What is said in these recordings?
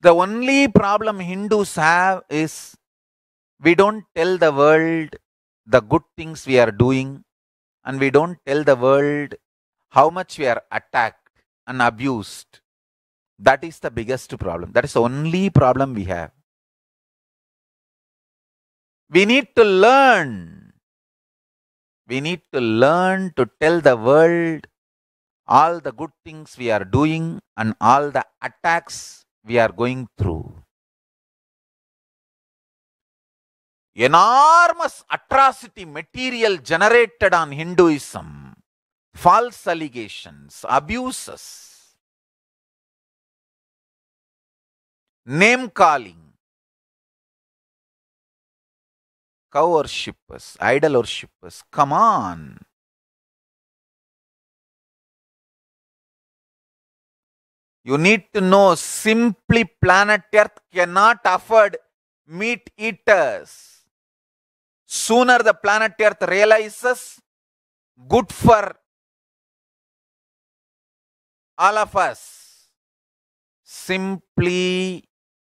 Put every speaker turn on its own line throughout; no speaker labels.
The only problem Hindus have is we don't tell the world the good things we are doing and we don't tell the world how much we are attacked and abused. That is the biggest problem. That is the only problem we have.
We need to learn. We need to learn to tell the world all the good
things we are doing and all the attacks we are going through. Enormous atrocity material generated on Hinduism, false allegations,
abuses, name calling, cow worshippers, idol worshippers. Come on. You need to know simply planet Earth cannot
afford meat eaters. Sooner the planet Earth
realizes, good for all of us. Simply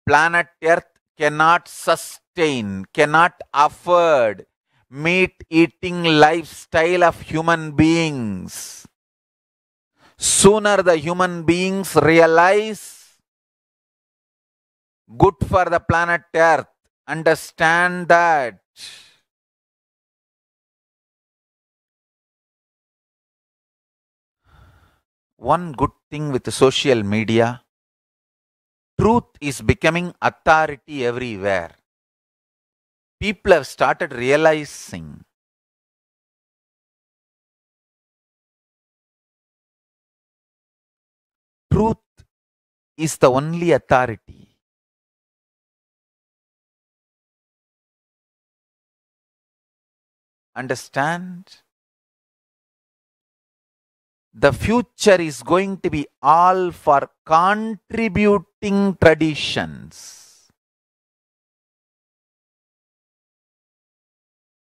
planet
Earth cannot sustain, cannot afford meat eating lifestyle of human beings sooner the human beings realize good for
the planet Earth, understand that. One good thing with social media, truth is becoming
authority
everywhere. People have started realizing truth is the only authority. Understand? The future is going to be all for contributing traditions.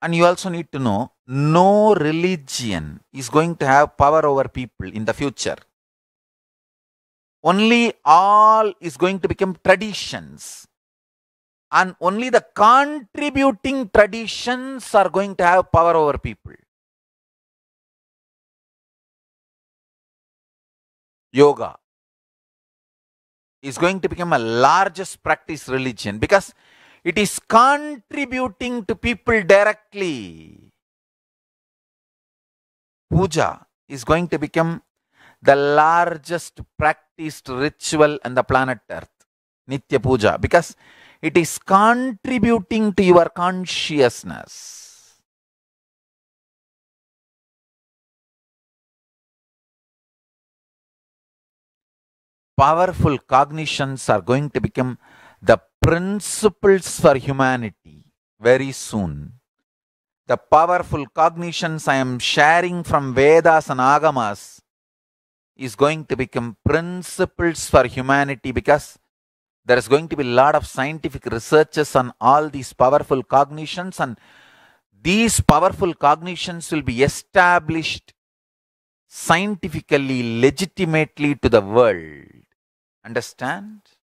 And you also need to know no religion is going to have power over people in the future
only all is going to become traditions
and only the contributing traditions are going to have power over people yoga is going to become a largest practice
religion because it is contributing to people directly puja is going to become the largest practice greatest ritual and the planet Earth, Nitya Puja, because
it is contributing to your consciousness. Powerful cognitions are going to become the
principles for humanity very soon. The powerful cognitions I am sharing from Vedas and Agamas is going to become principles for humanity because there is going to be a lot of scientific researches on all these powerful cognitions and these powerful cognitions will be established scientifically legitimately
to the world understand